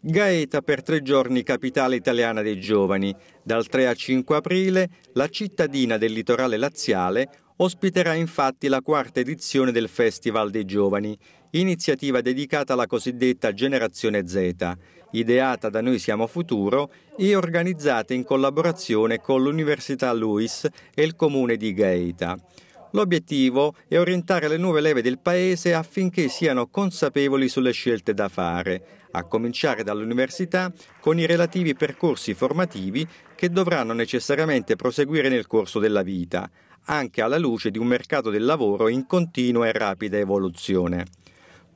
Gaeta per tre giorni capitale italiana dei giovani. Dal 3 al 5 aprile la cittadina del litorale laziale ospiterà infatti la quarta edizione del Festival dei Giovani, iniziativa dedicata alla cosiddetta Generazione Z, ideata da Noi Siamo Futuro e organizzata in collaborazione con l'Università Luis e il Comune di Gaeta. L'obiettivo è orientare le nuove leve del Paese affinché siano consapevoli sulle scelte da fare, a cominciare dall'università con i relativi percorsi formativi che dovranno necessariamente proseguire nel corso della vita, anche alla luce di un mercato del lavoro in continua e rapida evoluzione.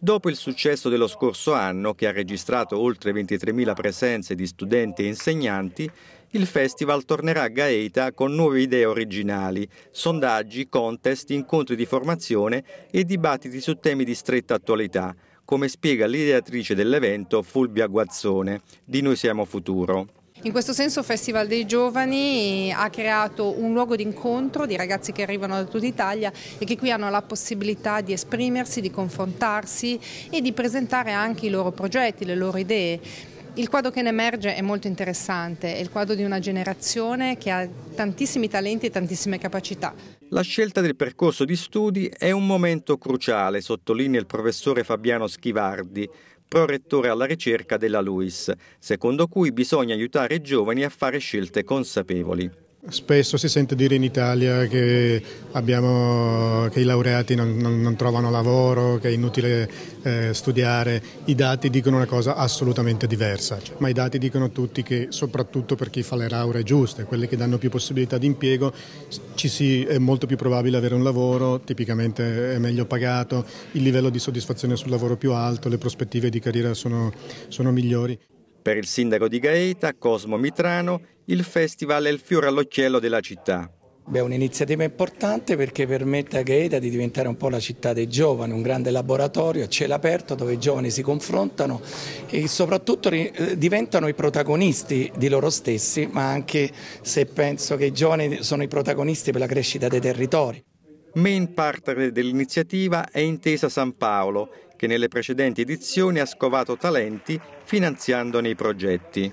Dopo il successo dello scorso anno, che ha registrato oltre 23.000 presenze di studenti e insegnanti, il festival tornerà a Gaeta con nuove idee originali, sondaggi, contest, incontri di formazione e dibattiti su temi di stretta attualità, come spiega l'ideatrice dell'evento Fulvia Guazzone, di Noi Siamo Futuro. In questo senso Festival dei Giovani ha creato un luogo di incontro di ragazzi che arrivano da tutta Italia e che qui hanno la possibilità di esprimersi, di confrontarsi e di presentare anche i loro progetti, le loro idee. Il quadro che ne emerge è molto interessante, è il quadro di una generazione che ha tantissimi talenti e tantissime capacità. La scelta del percorso di studi è un momento cruciale, sottolinea il professore Fabiano Schivardi, prorettore alla ricerca della LUIS, secondo cui bisogna aiutare i giovani a fare scelte consapevoli. Spesso si sente dire in Italia che, abbiamo, che i laureati non, non, non, trovano lavoro, che è inutile eh, studiare. I dati dicono una cosa assolutamente diversa, ma i dati dicono tutti che soprattutto per chi fa le lauree giuste, quelle che danno più possibilità di impiego, si, è molto più probabile avere un lavoro, tipicamente è meglio pagato, il livello di soddisfazione sul lavoro è più alto, le prospettive di carriera sono, sono migliori. Per il sindaco di Gaeta, Cosmo Mitrano, il festival è il fiore all'occhiello della città. è un'iniziativa importante perché permette a Gaeta di diventare un po' la città dei giovani, un grande laboratorio a cielo aperto dove i giovani si confrontano e soprattutto eh, diventano i protagonisti di loro stessi, ma anche se penso che i giovani sono i protagonisti per la crescita dei territori. Main partner dell'iniziativa è Intesa San Paolo, che nelle precedenti edizioni ha scovato talenti finanziandone i progetti.